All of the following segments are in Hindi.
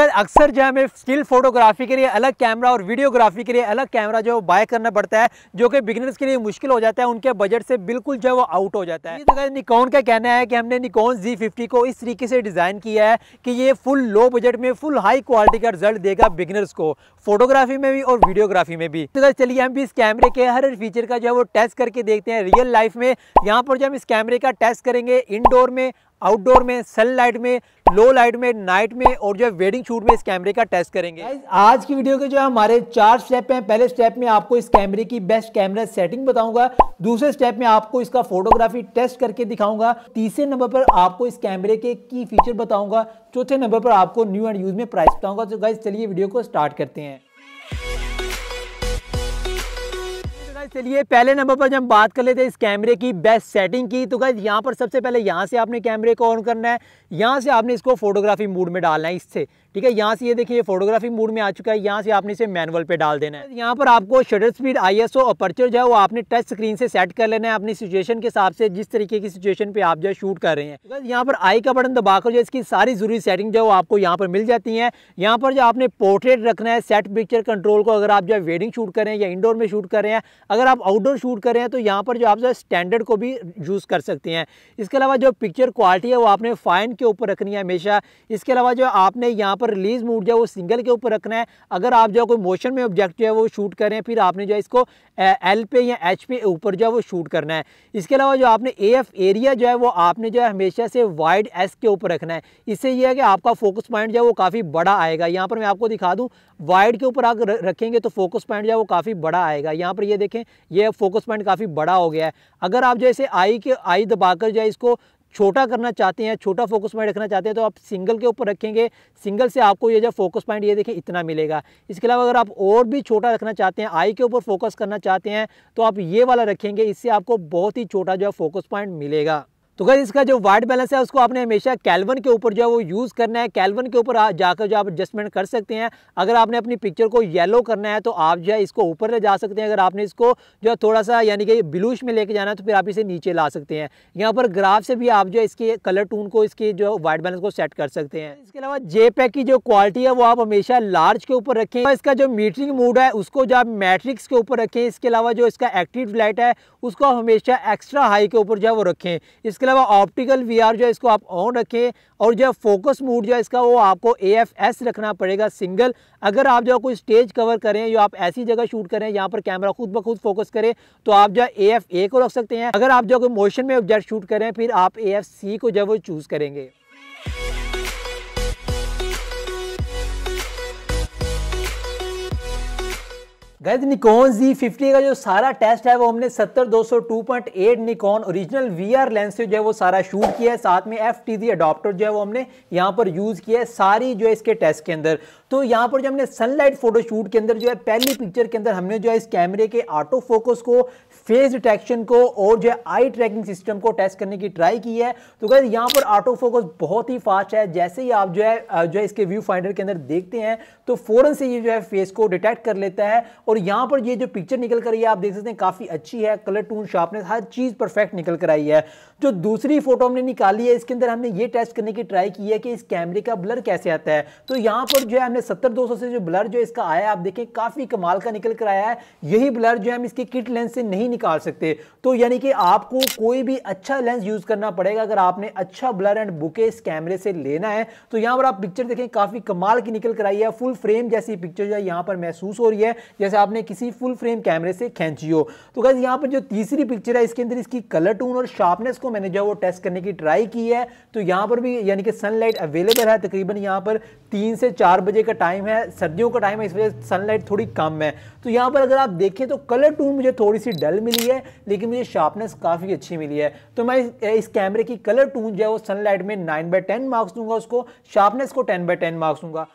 अक्सर जो हमें स्टिल फोटोग्राफी के लिए अलग कैमरा और वीडियोग्राफी के लिए अलग कैमरा जो बाय करना पड़ता है जो कि बिगनर्स के लिए मुश्किल हो जाता है उनके बजट से बिल्कुल जो है वो आउट हो जाता है तो निकोन का कहना है कि हमने निकोन जी फिफ्टी को इस तरीके से डिज़ाइन किया है कि ये फुल लो बजट में फुल हाई क्वालिटी का रिजल्ट देगा बिगनर्स को फोटोग्राफी में भी और वीडियोग्राफी में भी तो चलिए हम भी इस कैमरे के हर फीचर का जो है वो टेस्ट करके देखते हैं रियल लाइफ में यहाँ पर जो हम इस कैमरे का टेस्ट करेंगे इनडोर में आउटडोर में सन लाइट में लो लाइट में नाइट में और जो है वेडिंग शूट में इस कैमरे का टेस्ट करेंगे आज की वीडियो के जो है हमारे चार स्टेप हैं पहले स्टेप में आपको इस कैमरे की बेस्ट कैमरा सेटिंग बताऊंगा दूसरे स्टेप में आपको इसका फोटोग्राफी टेस्ट करके दिखाऊंगा तीसरे नंबर पर आपको इस कैमरे के की फीचर बताऊंगा चौथे नंबर पर आपको न्यू एंड यूज में प्राइस बताऊंगा तो गाइज चलिए वीडियो को स्टार्ट करते हैं गाइस चलिए पहले नंबर पर जब बात कर लेते हैं इस कैमरे की बेस्ट सेटिंग की तो गाइस यहाँ पर सबसे पहले यहाँ से आपने कैमरे को ऑन करना है यहाँ से आपने इसको फोटोग्राफी मोड में डालना है इससे ठीक है यहाँ से ये देखिए फोटोग्राफी मोड में आ चुका है यहाँ से आपने इसे मैनुअल पे डाल देना है यहाँ पर आपको shutter speed I S aperture जो है वो आपने टच स्क्रीन से सेट कर लेना है अपनी सिचुएशन के हिसाब से जिस तरीके की सिचुएशन पे आप जो है शूट कर रहे हैं तो यहाँ पर आई का बटन दबाकर जो इसकी सारी जरूरी सेटिंग जो है वो आपको यहाँ पर मिल जाती है यहाँ पर जो आपने पोर्ट्रेट रखना है सेट पिक्चर कंट्रोल को अगर आप जो है वेडिंग शूट कर रहे हैं या इंडोर में शूट कर रहे हैं अगर आप आउटडोर शूट कर रहे हैं तो यहाँ पर जो आप जो स्टैंडर्ड को भी यूज़ कर सकते हैं इसके अलावा जो पिक्चर क्वालिटी है वो आपने फाइन के ऊपर रखनी है हमेशा इसके अलावा जो आपने यहाँ पर रिलीज मूड जो है वो सिंगल के ऊपर रखना है अगर आप जो है कोई मोशन में ऑब्जेक्ट जो है वो शूट करें फिर आपने जो है इसको एल पे या एच पे ऊपर जो है वो शूट करना है इसके अलावा जो आपने ए एफ एरिया जो है वो आपने जो है हमेशा से वाइड एस के ऊपर रखना है इससे यह है कि आपका फोकस पॉइंट जो है वो काफ़ी बड़ा आएगा यहाँ पर मैं आपको दिखा दूँ वाइड के ऊपर आप रखेंगे तो फोकस पॉइंट जो है वो काफ़ी बड़ा आएगा यहाँ पर ये यह देखें ये फोकस पॉइंट काफ़ी बड़ा हो गया है अगर आप जैसे आई के आई दबाकर जो है इसको छोटा करना चाहते हैं छोटा फोकस पॉइंट रखना चाहते हैं तो आप सिंगल के ऊपर रखेंगे सिंगल से आपको ये जो फोकस पॉइंट ये देखें इतना मिलेगा इसके अलावा अगर आप और भी छोटा रखना चाहते हैं आई के ऊपर फोकस करना चाहते हैं तो आप ये वाला रखेंगे इससे आपको बहुत ही छोटा जो है फोकस पॉइंट मिलेगा तो अगर इसका जो वाइट बैलेंस है उसको आपने हमेशा कैलवन के ऊपर जो है वो यूज़ करना है कैलवन के ऊपर जाकर जो आप एडजस्टमेंट कर सकते हैं अगर आपने अपनी पिक्चर को येलो करना है तो आप जो है इसको ऊपर ले जा सकते हैं अगर आपने इसको जो है थोड़ा सा यानी कि ब्लूश में लेके जाना है तो फिर आप इसे नीचे ला सकते हैं यहाँ पर ग्राफ से भी आप जो है इसके कलर टून को इसके जो वाइट बैलेंस को सेट कर सकते हैं इसके अलावा जे की जो क्वालिटी है वो आप हमेशा लार्ज के ऊपर रखें इसका जो मीटरिंग मूड है उसको जो आप मैट्रिक्स के ऊपर रखें इसके अलावा जो इसका एक्टिव लाइट है उसको हमेशा एक्स्ट्रा हाई के ऊपर जो है वो रखें इसका इसके अलावा ऑप्टिकल वीआर जो है इसको आप ऑन रखें और जो फोकस मूड जो है इसका वो आपको एएफएस रखना पड़ेगा सिंगल अगर आप जो है कोई स्टेज कवर करें या आप ऐसी जगह शूट करें यहाँ पर कैमरा खुद ब खुद फोकस करें तो आप जो है ए को रख सकते हैं अगर आप जो कोई मोशन में ऑब्जेक्ट शूट करें फिर आप ए को जो है वो चूज़ करेंगे गैस निकॉन Z50 का जो सारा टेस्ट है वो हमने 70 202.8 निकॉन ओरिजिनल आर लेंस से जो है वो सारा शूट किया है साथ में एफ टी अडोप्टर जो है वो हमने यहाँ पर यूज़ किया है सारी जो है इसके टेस्ट के अंदर तो यहाँ पर जो हमने सनलाइट फोटो शूट के अंदर जो है पहली पिक्चर के अंदर हमने जो है इस कैमरे के ऑटो फोकस को फेस डिटेक्शन को और जो आई ट्रैकिंग सिस्टम को टेस्ट करने की ट्राई की है तो गैस यहाँ पर ऑटो फोकस बहुत ही फास्ट है जैसे ही आप जो है जो है इसके व्यू फाइंडर के अंदर देखते हैं तो फ़ौरन से ये जो है फेस को डिटेक्ट कर लेता है और यहाँ पर ये जो पिक्चर निकल कर आई है आप देख सकते हैं काफ़ी अच्छी है कलर टून शार्पनेस हर चीज़ परफेक्ट निकल कर आई है जो दूसरी फोटो हमने निकाली है इसके अंदर हमने ये टेस्ट करने की ट्राई की है कि इस कैमरे का ब्लर कैसे आता है तो यहाँ पर जो है हमने सत्तर दो से जो ब्लर जो इसका आया आप देखें काफ़ी कमाल का निकल कर आया है यही ब्लर जो है हम इसकी किट लेंस से नहीं निकाल सकते तो यानी कि आपको कोई भी अच्छा लेंस यूज करना पड़ेगा अगर आपने अच्छा ब्लर एंड बुके इस कैमरे से लेना है तो यहां पर आप पिक्चर देखें काफी कमाल की निकल कर आई है फुल फ्रेम जैसी पिक्चर जो है यहां पर महसूस हो रही है जैसे आपने किसी फुल फ्रेम कैमरे से खींची हो तो गैस यहां पर जो तीसरी पिक्चर है इसके अंदर इसकी कलर टून और शार्पनेस को मैंने जो है वो टेस्ट करने की ट्राई की है तो यहां पर भी यानी कि सनलाइट अवेलेबल है तकरीबन यहां पर तीन से चार बजे का टाइम है सर्दियों का टाइम है इस वजह से सनलाइट थोड़ी कम है तो यहाँ पर अगर आप देखें तो कलर टून मुझे थोड़ी सी डल मिली है लेकिन मुझे शार्पनेस काफ़ी अच्छी मिली है तो मैं इस कैमरे की कलर टून जो है वो सनलाइट में नाइन बाई टेन मार्क्स दूंगा उसको शार्पनेस को टेन बाई टेन मार्क्स दूंगा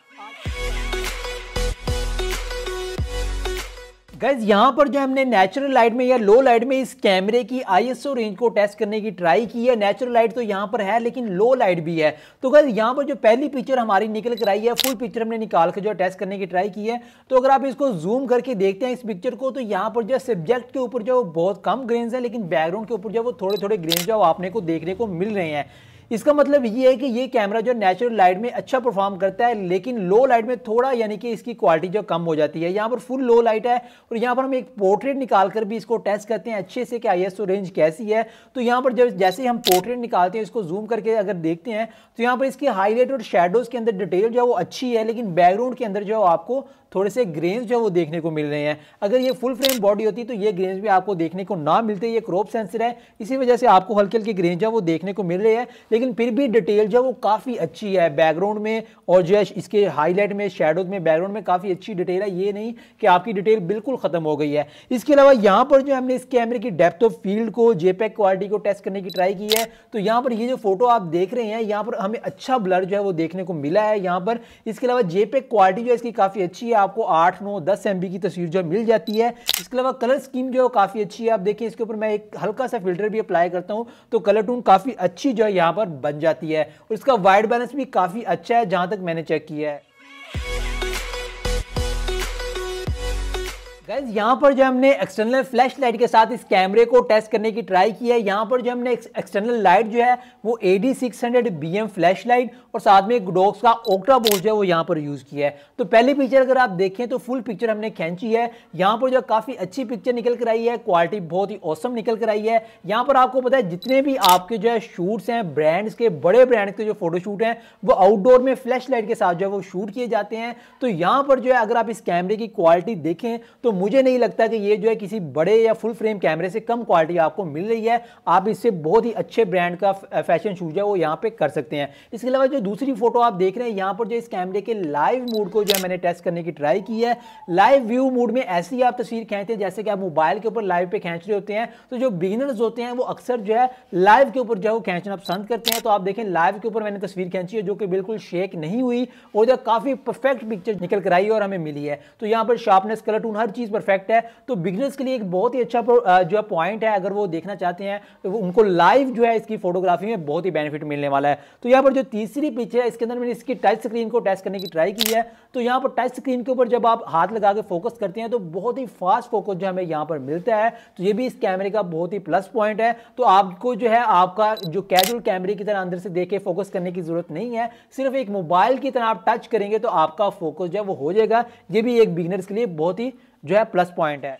गैज यहाँ पर जो हमने नेचुरल लाइट में या लो लाइट में इस कैमरे की आईएसओ रेंज को टेस्ट करने की ट्राई की है नेचुरल लाइट तो यहाँ पर है लेकिन लो लाइट भी है तो गैज यहाँ पर जो पहली पिक्चर हमारी निकल कर आई है फुल पिक्चर हमने निकाल कर जो टेस्ट करने की ट्राई की है तो अगर आप इसको जूम करके देखते हैं इस पिक्चर को तो यहाँ पर जो सब्जेक्ट के ऊपर जो बहुत कम ग्रेन्स है लेकिन बैकग्राउंड के ऊपर जो वो थोड़े थोड़े ग्रेन जो आपने को देखने को मिल रहे हैं इसका मतलब ये है कि ये कैमरा जो नेचुरल लाइट में अच्छा परफॉर्म करता है लेकिन लो लाइट में थोड़ा यानी कि इसकी क्वालिटी जो कम हो जाती है यहाँ पर फुल लो लाइट है और यहाँ पर हम एक पोर्ट्रेट निकाल कर भी इसको टेस्ट करते हैं अच्छे से कि आई रेंज तो कैसी है तो यहाँ पर जब जैसे हम पोर्ट्रेट निकालते हैं इसको जूम करके अगर देखते हैं तो यहाँ पर इसकी हाईलाइट और शेडोज़ के अंदर डिटेल जो है वो अच्छी है लेकिन बैकग्राउंड के अंदर जो आपको थोड़े से ग्रेन्स जो है वो देखने को मिल रहे हैं अगर ये फुल फ्रेम बॉडी होती तो ये ग्रेन्स भी आपको देखने को ना मिलते ये क्रॉप सेंसर है इसी वजह से आपको हल्के हल्के ग्रेन जो है वो देखने को मिल रहे हैं लेकिन फिर भी डिटेल जो है वो काफ़ी अच्छी है बैकग्राउंड में और जो है इसके हाईलाइट में शेडोज में बैकग्राउंड में काफ़ी अच्छी डिटेल है ये नहीं कि आपकी डिटेल बिल्कुल ख़त्म हो गई है इसके अलावा यहाँ पर जो हमने इस कैमरे की डेप्थ ऑफ फील्ड को जेपैक क्वालिटी को टेस्ट करने की ट्राई की है तो यहाँ पर ये जो फोटो आप देख रहे हैं यहाँ पर हमें अच्छा ब्लर जो है वो देखने को मिला है यहाँ पर इसके अलावा जेपैक क्वालिटी जो है इसकी काफ़ी अच्छी है आपको आठ नौ दस एम की तस्वीर जो मिल जाती है इसके अलावा कलर स्कीम जो है काफ़ी अच्छी है आप देखिए इसके ऊपर मैं एक हल्का सा फिल्टर भी अप्लाई करता हूँ तो कलर टून काफ़ी अच्छी जो है यहाँ पर बन जाती है और इसका वाइट बैलेंस भी काफ़ी अच्छा है जहाँ तक मैंने चेक किया है गैस यहाँ पर जो हमने एक्सटर्नल फ्लैश लाइट के साथ इस कैमरे को टेस्ट करने की ट्राई की है यहाँ पर जो हमने एक्सटर्नल लाइट जो है वो A D six flash light और साथ में डॉग्स का ओक्टा बोर्ड जो है वो यहाँ पर यूज़ किया है तो पहली पिक्चर अगर आप देखें तो फुल पिक्चर हमने खींची है यहाँ पर जो काफ़ी अच्छी पिक्चर निकल कर आई है क्वालिटी बहुत ही औसम निकल कर आई है यहाँ पर आपको पता है जितने भी आपके जो है शूट्स हैं ब्रांड्स के बड़े ब्रांड के जो फोटोशूट हैं वो आउटडोर में फ्लैश लाइट के साथ जो है वो शूट किए जाते हैं तो यहाँ पर जो है अगर आप इस कैमरे की क्वालिटी देखें तो मुझे नहीं लगता कि ये जो है किसी बड़े या फुल फ्रेम कैमरे से कम क्वालिटी आपको मिल रही है आप इससे बहुत ही अच्छे ब्रांड का फैशन शूज है वो यहाँ पर कर सकते हैं इसके अलावा जो जो दूसरी फोटो आप देख रहे हैं यहाँ पर जो इस कैमरे के लाइव मूड को जो है मैंने टेस्ट करने की ट्राई की है लाइव व्यू मूड में ऐसी आप तस्वीर खींचते हैं जैसे कि आप मोबाइल के ऊपर लाइव पे खींच रहे होते हैं तो जो बिगिनर्स होते हैं वो अक्सर जो है लाइव के ऊपर जो है वो खींचना पसंद करते हैं तो आप देखें लाइव के ऊपर मैंने तस्वीर खींची है जो कि बिल्कुल शेक नहीं हुई और जो काफ़ी परफेक्ट पिक्चर निकल कर आई और हमें मिली है तो यहाँ पर शार्पनेस कलर टून हर चीज़ परफेक्ट है तो बिगनर्स के लिए एक बहुत ही अच्छा जो है पॉइंट है अगर वो देखना चाहते हैं तो उनको लाइव जो है इसकी फोटोग्राफी में बहुत ही बेनिफिट मिलने वाला है तो यहाँ पर जो तीसरी इसी पीछे है इसके अंदर मैंने इसकी टच स्क्रीन को टच करने की ट्राई की है तो यहाँ पर टच स्क्रीन के ऊपर जब आप हाथ लगा के फोकस करते हैं तो बहुत ही फास्ट फोकस जो हमें यहाँ पर मिलता है तो ये भी इस कैमरे का बहुत ही प्लस पॉइंट है तो आपको जो है आपका जो कैजुअल कैमरे की तरह अंदर से देख के फोकस करने की ज़रूरत नहीं है सिर्फ एक मोबाइल की तरह आप टच करेंगे तो आपका फोकस जो है वो हो जाएगा ये भी एक बिगनर्स के लिए बहुत ही जो है प्लस पॉइंट है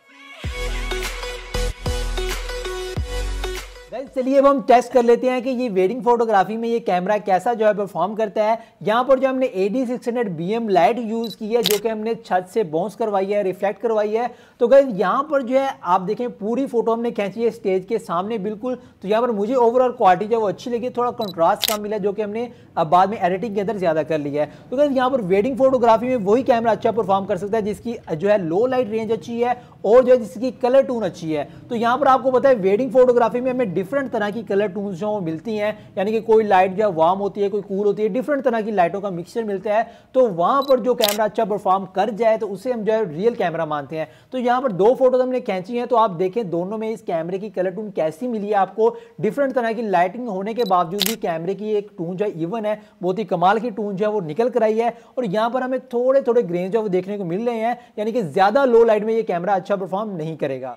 वेल चलिए अब हम टेस्ट कर लेते हैं कि ये वेडिंग फोटोग्राफी में ये कैमरा कैसा जो है परफॉर्म करता है यहाँ पर जो हमने A D six hundred B M light use की है जो कि हमने छत से बाउंस करवाई है रिफ्लेक्ट करवाई है तो गैस यहाँ पर जो है आप देखें पूरी फोटो हमने खींची है स्टेज के सामने बिल्कुल तो यहाँ पर मुझे ओवरऑल क्वालिटी जो है वो अच्छी लगी थोड़ा कंट्रास्ट कम मिला जो कि हमने बाद में एडिटिंग के अंदर ज़्यादा कर लिया है तो गैस यहाँ पर वेडिंग फोटोग्राफी में वही कैमरा अच्छा परफॉर्म कर सकता है जिसकी जो है लो लाइट रेंज अच्छी है और जो है जिसकी कलर टून अच्छी है तो यहाँ पर आपको पता है वेडिंग फोटोग्राफी में हमें डिफरेंट तरह की कलर टून जो मिलती हैं यानी कि कोई लाइट जो है वार्म होती है कोई कूल होती है डिफरेंट तरह की लाइटों का मिक्सचर मिलता है तो वहाँ पर जो कैमरा अच्छा परफॉर्म कर जाए तो उसे हम जो है रियल कैमरा मानते हैं तो यहाँ पर दो फोटोज हमने खींची हैं तो आप देखें दोनों में इस कैमरे की कलर टून कैसी मिली है आपको डिफरेंट तरह की लाइटिंग होने के बावजूद भी कैमरे की एक टून जो है इवन है बहुत ही कमाल की टून जो है वो निकल कर आई है और यहाँ पर हमें थोड़े थोड़े ग्रेन जो है वो देखने को मिल रहे हैं यानी कि ज़्यादा लो लाइट में ये कैमरा अच्छा अच्छा परफॉर्म नहीं करेगा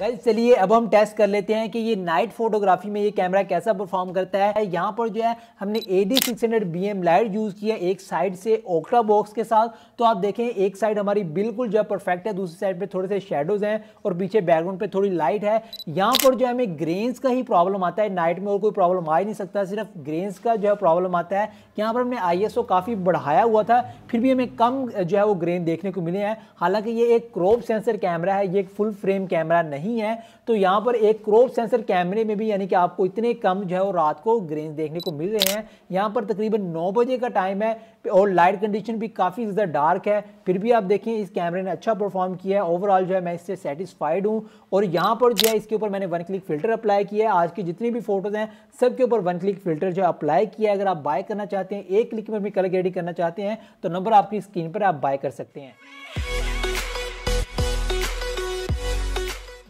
गाइज चलिए अब हम टेस्ट कर लेते हैं कि ये नाइट फोटोग्राफी में ये कैमरा कैसा परफॉर्म करता है यहाँ पर जो है हमने A D six hundred B M light use किया एक साइड से ओक्टा बॉक्स के साथ तो आप देखें एक साइड हमारी बिल्कुल जो है परफेक्ट है दूसरी साइड पे थोड़े से शेडोज़ हैं और पीछे बैकग्राउंड पे थोड़ी लाइट है यहाँ पर जो है हमें ग्रेन्स का ही प्रॉब्लम आता है नाइट में और कोई प्रॉब्लम आ ही नहीं सकता सिर्फ ग्रेन्स का जो है प्रॉब्लम आता है यहाँ पर हमने आई काफ़ी बढ़ाया हुआ था फिर भी हमें कम जो है वो ग्रेन देखने को मिले हैं हालांकि ये एक क्रोप सेंसर कैमरा है ये एक फुल फ्रेम कैमरा नहीं नहीं है तो यहाँ पर एक क्रोप सेंसर कैमरे में भी यानी कि आपको इतने कम जो है वो रात को ग्रेन देखने को मिल रहे हैं यहाँ पर तकरीबन नौ बजे का टाइम है और लाइट कंडीशन भी काफ़ी ज़्यादा डार्क है फिर भी आप देखें इस कैमरे ने अच्छा परफॉर्म किया है ओवरऑल जो है मैं इससे सेटिस्फाइड हूँ और यहाँ पर जो है इसके ऊपर मैंने वन क्लिक फिल्टर अप्लाई किया है आज की जितनी भी फोटोज़ हैं सबके ऊपर वन क्लिक फिल्टर जो अप्लाई किया है अगर आप बाय करना चाहते हैं एक क्लिक में भी कलर ग्रेडिंग करना चाहते हैं तो नंबर आपकी स्क्रीन पर आप बाय कर सकते हैं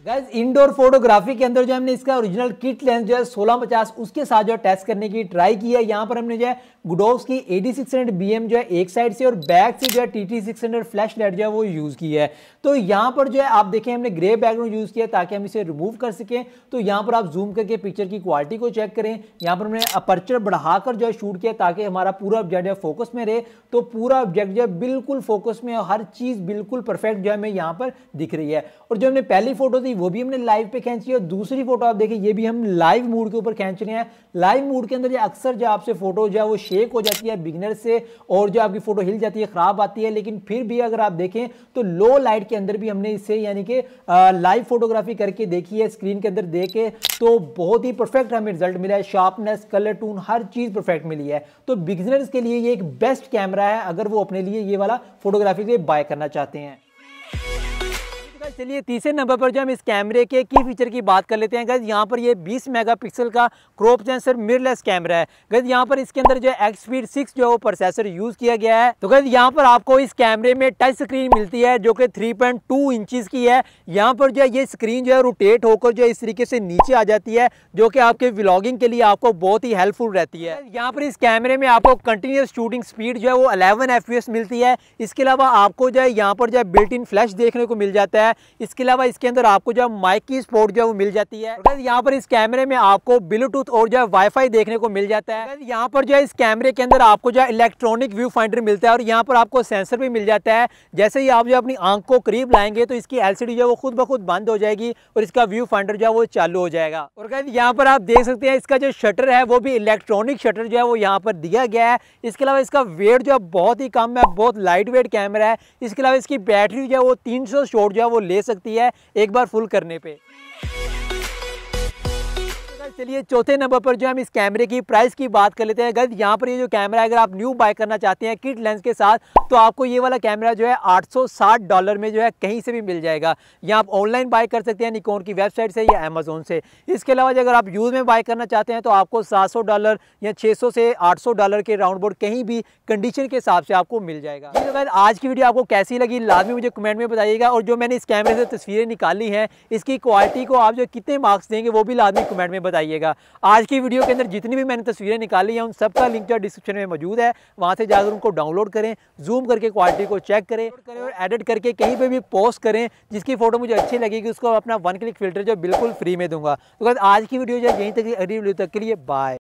गैस इंडोर फोटोग्राफी के अंदर जो हमने इसका ओरिजिनल किट लेंस जो है 1650 उसके साथ जो है टेस्ट करने की ट्राई की है यहाँ पर हमने जो है गुडोव की 8600 बीएम जो है एक साइड से और बैक से जो है टी 600 फ्लैश लाइट जो है वो यूज़ की है तो यहाँ पर जो है आप देखें हमने ग्रे बैकग्राउंड यूज़ किया ताकि हम इसे रिमूव कर सकें तो यहाँ पर आप जूम करके पिक्चर की क्वालिटी को चेक करें यहाँ पर हमने अपर्चर बढ़ाकर जो है शूट किया ताकि हमारा पूरा ऑब्जेक्ट जो है फोकस में रहे तो पूरा ऑब्जेक्ट जो है बिल्कुल फोकस में हर चीज़ बिल्कुल परफेक्ट जो है हमें यहाँ पर दिख रही है और जो हमने पहली फोटो थी वो भी हमने लाइव पे खींची और दूसरी फोटो आप देखें ये भी हम लाइव मूड के ऊपर खींच रहे हैं लाइव मूड के अंदर जो अक्सर जो आपसे फोटो जो है वो शेक हो जाती है बिगनर से और जो आपकी फोटो हिल जाती है खराब आती है लेकिन फिर भी अगर आप देखें तो लो लाइट के अंदर भी हमने इसे यानी कि लाइव फोटोग्राफी करके देखी है स्क्रीन के अंदर देखे तो बहुत ही परफेक्ट हमें रिजल्ट मिला है शार्पनेस कलर टून हर चीज़ परफेक्ट मिली है तो बिगनर्स के लिए ये एक बेस्ट कैमरा है अगर वो अपने लिए ये वाला फोटोग्राफी के लिए बाय करना चाहते हैं चलिए तीसरे नंबर पर जो हम इस कैमरे के की फीचर की बात कर लेते हैं गैस यहाँ पर ये 20 मेगापिक्सल का क्रॉप सेंसर मिररलेस कैमरा है गैस यहाँ पर इसके अंदर जो है एक्सपीड सिक्स जो है वो प्रोसेसर यूज किया गया है तो गैस यहाँ पर आपको इस कैमरे में टच स्क्रीन मिलती है जो कि थ्री पॉइंट टू इंचज की है यहाँ पर जो है ये स्क्रीन जो है रोटेट होकर जो इस तरीके से नीचे आ जाती है जो कि आपके व्लॉगिंग के लिए आपको बहुत ही हेल्पफुल रहती है यहाँ पर इस कैमरे में आपको कंटिन्यूस शूटिंग स्पीड जो है वो अलेवन एफ मिलती है इसके अलावा आपको जो है यहाँ पर जो है बिल्ट इन फ्लैश देखने को मिल जाता है इसके अलावा इसके अंदर आपको जो है माइक की स्पोर्ट जो है वो मिल जाती है यहाँ पर इस कैमरे में आपको ब्लूटूथ और जो है वाईफाई देखने को मिल जाता है यहाँ पर जो है इस कैमरे के अंदर आपको जो है इलेक्ट्रॉनिक व्यू फाइंडर मिलता है और यहाँ पर आपको सेंसर भी मिल जाता है जैसे ही आप जो अपनी आंख को करीब लाएंगे तो इसकी एल जो है वो खुद ब खुद बंद हो जाएगी और इसका व्यू फाइंडर जो है वो चालू हो जाएगा और कहते यहाँ पर आप देख सकते हैं इसका जो शटर है वो भी इलेक्ट्रॉनिक शटर जो है वो यहाँ पर दिया गया है इसके अलावा इसका वेट जो है बहुत ही कम है बहुत लाइट वेट कैमरा है इसके अलावा इसकी बैटरी जो है वो तीन सौ जो है वो ले सकती है एक बार फुल करने पर चलिए चौथे नंबर पर जो हम इस कैमरे की प्राइस की बात कर लेते हैं अगर यहाँ पर ये जो कैमरा है अगर आप न्यू बाय करना चाहते हैं किट लेंस के साथ तो आपको ये वाला कैमरा जो है 860 डॉलर में जो है कहीं से भी मिल जाएगा या आप ऑनलाइन बाय कर सकते हैं निकोन की वेबसाइट से या अमेजोन से इसके अलावा अगर आप यूज़ में बाय करना चाहते हैं तो आपको सात डॉलर या छः से आठ डॉलर के राउंड बोर्ड कहीं भी कंडीशन के हिसाब से आपको मिल जाएगा तो अगर आज की वीडियो आपको कैसी लगी लाजमी मुझे कमेंट में बताइएगा और जो मैंने इस कैमरे से तस्वीरें निकाली हैं इसकी क्वालिटी को आप जो कितने मार्क्स देंगे वो भी लाजमी कमेंट में बताइए जाइएगा आज की वीडियो के अंदर जितनी भी मैंने तस्वीरें निकाली हैं उन सबका लिंक जो है डिस्क्रिप्शन में मौजूद है वहाँ से जाकर उनको डाउनलोड करें जूम करके क्वालिटी को चेक करें करें और एडिट करके कहीं पर भी पोस्ट करें जिसकी फ़ोटो मुझे अच्छी लगेगी उसको अपना वन क्लिक फिल्टर जो बिल्कुल फ्री में दूंगा तो आज की वीडियो जो है यहीं तक अगली वीडियो तक के लिए बाय